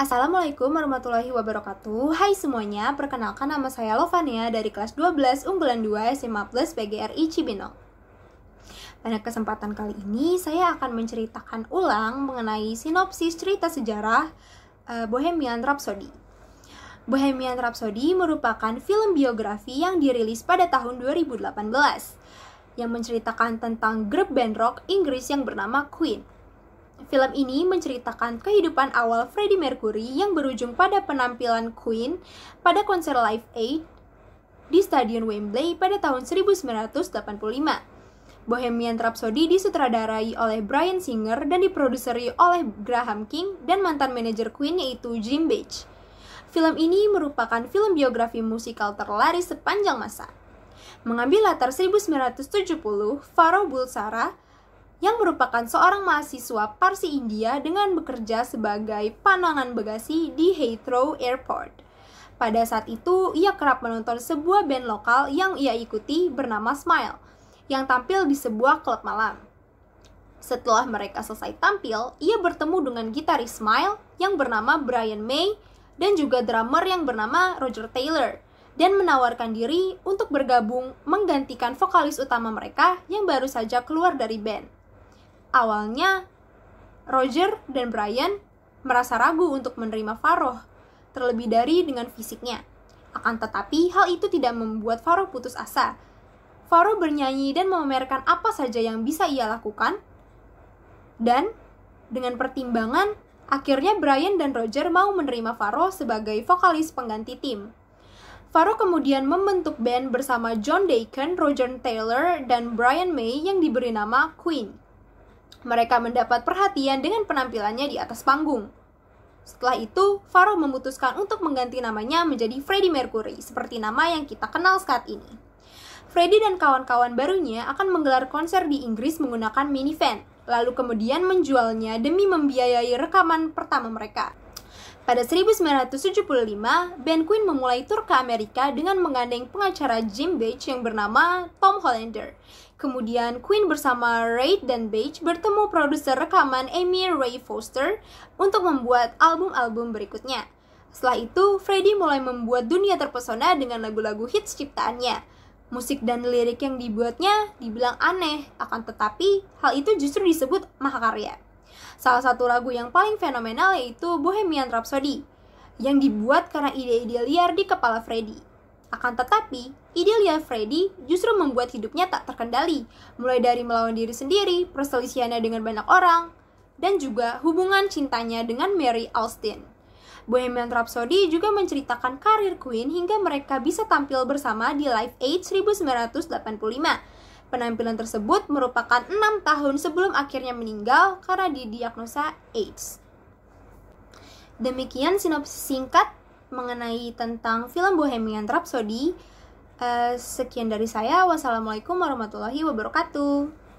Assalamualaikum warahmatullahi wabarakatuh Hai semuanya, perkenalkan nama saya Lovania dari kelas 12 unggulan 2 SMA Plus PGRI Cibinong Pada kesempatan kali ini, saya akan menceritakan ulang mengenai sinopsis cerita sejarah eh, Bohemian Rhapsody Bohemian Rhapsody merupakan film biografi yang dirilis pada tahun 2018 yang menceritakan tentang grup band rock Inggris yang bernama Queen Film ini menceritakan kehidupan awal Freddie Mercury yang berujung pada penampilan Queen pada konser Live Aid di Stadion Wembley pada tahun 1985. Bohemian Rhapsody disutradarai oleh Brian Singer dan diproduseri oleh Graham King dan mantan manajer Queen yaitu Jim Beach. Film ini merupakan film biografi musikal terlaris sepanjang masa. Mengambil latar 1970, Faro Bulsara yang merupakan seorang mahasiswa Parsi India dengan bekerja sebagai panangan bagasi di Heathrow Airport. Pada saat itu, ia kerap menonton sebuah band lokal yang ia ikuti bernama Smile, yang tampil di sebuah klub malam. Setelah mereka selesai tampil, ia bertemu dengan gitaris Smile yang bernama Brian May dan juga drummer yang bernama Roger Taylor dan menawarkan diri untuk bergabung menggantikan vokalis utama mereka yang baru saja keluar dari band. Awalnya, Roger dan Brian merasa ragu untuk menerima Faroh, terlebih dari dengan fisiknya. Akan tetapi, hal itu tidak membuat Faroh putus asa. Faroh bernyanyi dan memamerkan apa saja yang bisa ia lakukan, dan dengan pertimbangan, akhirnya Brian dan Roger mau menerima Faroh sebagai vokalis pengganti tim. Faro kemudian membentuk band bersama John Deacon, Roger Taylor, dan Brian May yang diberi nama Queen. Mereka mendapat perhatian dengan penampilannya di atas panggung. Setelah itu, Farah memutuskan untuk mengganti namanya menjadi Freddie Mercury, seperti nama yang kita kenal saat ini. Freddie dan kawan-kawan barunya akan menggelar konser di Inggris menggunakan minivan, lalu kemudian menjualnya demi membiayai rekaman pertama mereka. Pada 1975, band Queen memulai tur ke Amerika dengan mengandeng pengacara Jim Beach yang bernama Tom Hollander. Kemudian Quinn bersama Reid dan Beach bertemu produser rekaman Amy Ray Foster untuk membuat album-album berikutnya. Setelah itu, Freddie mulai membuat dunia terpesona dengan lagu-lagu hits ciptaannya. Musik dan lirik yang dibuatnya dibilang aneh, akan tetapi hal itu justru disebut mahakarya. Salah satu lagu yang paling fenomenal yaitu Bohemian Rhapsody, yang dibuat karena ide-ide liar di kepala Freddy. Akan tetapi, ide liar Freddy justru membuat hidupnya tak terkendali, mulai dari melawan diri sendiri, perselisihannya dengan banyak orang, dan juga hubungan cintanya dengan Mary Austin. Bohemian Rhapsody juga menceritakan karir Queen hingga mereka bisa tampil bersama di Live Aid 1985 Penampilan tersebut merupakan enam tahun sebelum akhirnya meninggal karena didiagnosa AIDS. Demikian sinopsis singkat mengenai tentang film Bohemian Rhapsody. Eh, sekian dari saya. Wassalamualaikum warahmatullahi wabarakatuh.